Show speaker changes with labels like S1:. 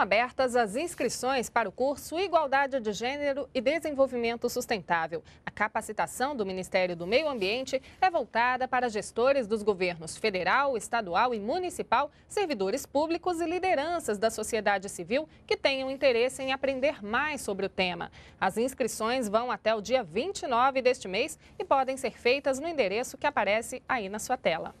S1: abertas as inscrições para o curso Igualdade de Gênero e Desenvolvimento Sustentável. A capacitação do Ministério do Meio Ambiente é voltada para gestores dos governos federal, estadual e municipal, servidores públicos e lideranças da sociedade civil que tenham interesse em aprender mais sobre o tema. As inscrições vão até o dia 29 deste mês e podem ser feitas no endereço que aparece aí na sua tela.